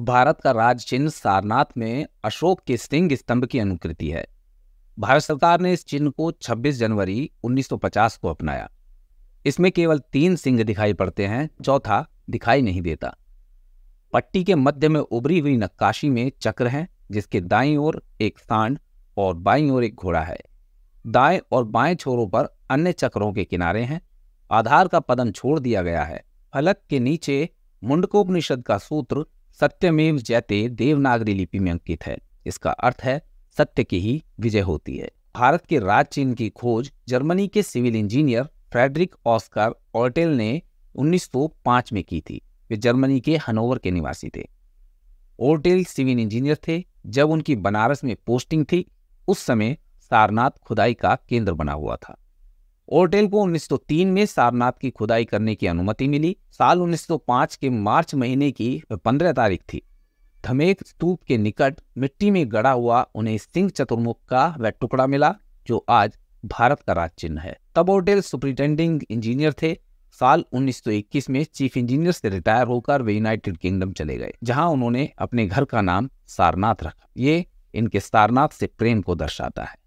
भारत का राज चिन्ह सारनाथ में अशोक के सिंह स्तंभ की अनुकृति है भारत सरकार ने इस चिन्ह को 26 जनवरी 1950 को अपनाया इसमें केवल तीन सिंह दिखाई पड़ते हैं चौथा दिखाई नहीं देता पट्टी के मध्य में उभरी हुई नक्काशी में चक्र है जिसके दाईं ओर एक सांड और बाईं ओर एक घोड़ा है दाएं और बाएं छोरों पर अन्य चक्रों के किनारे हैं आधार का पदन छोड़ दिया गया है फलक के नीचे मुंडकोपनिषद का सूत्र सत्यमेव जयते देवनागरी लिपि में अंकित है इसका अर्थ है सत्य की ही विजय होती है भारत के राज चिन्ह की खोज जर्मनी के civil engineer Friedrich Oskar Oertel ने 1905 में की थी वे जर्मनी के हनोवर के निवासी थे ओर्टेल सिविल इंजीनियर थे जब उनकी बनारस में पोस्टिंग थी उस समय सारनाथ खुदाई का केंद्र बना हुआ था ओरटेल को 1903 में सारनाथ की खुदाई करने की अनुमति मिली साल 1905 के मार्च महीने की 15 तारीख थी धमेक स्तूप के निकट मिट्टी में गड़ा हुआ उन्हें सिंह चतुर्मुख का वह टुकड़ा मिला जो आज भारत का राज चिन्ह है तब ओरटेल सुप्रिंटेंडिंग इंजीनियर थे साल 1921 में चीफ इंजीनियर से रिटायर होकर वे यूनाइटेड किंगडम चले गए जहां उन्होंने अपने घर का नाम सारनाथ रखा ये इनके सारनाथ से प्रेम को दर्शाता है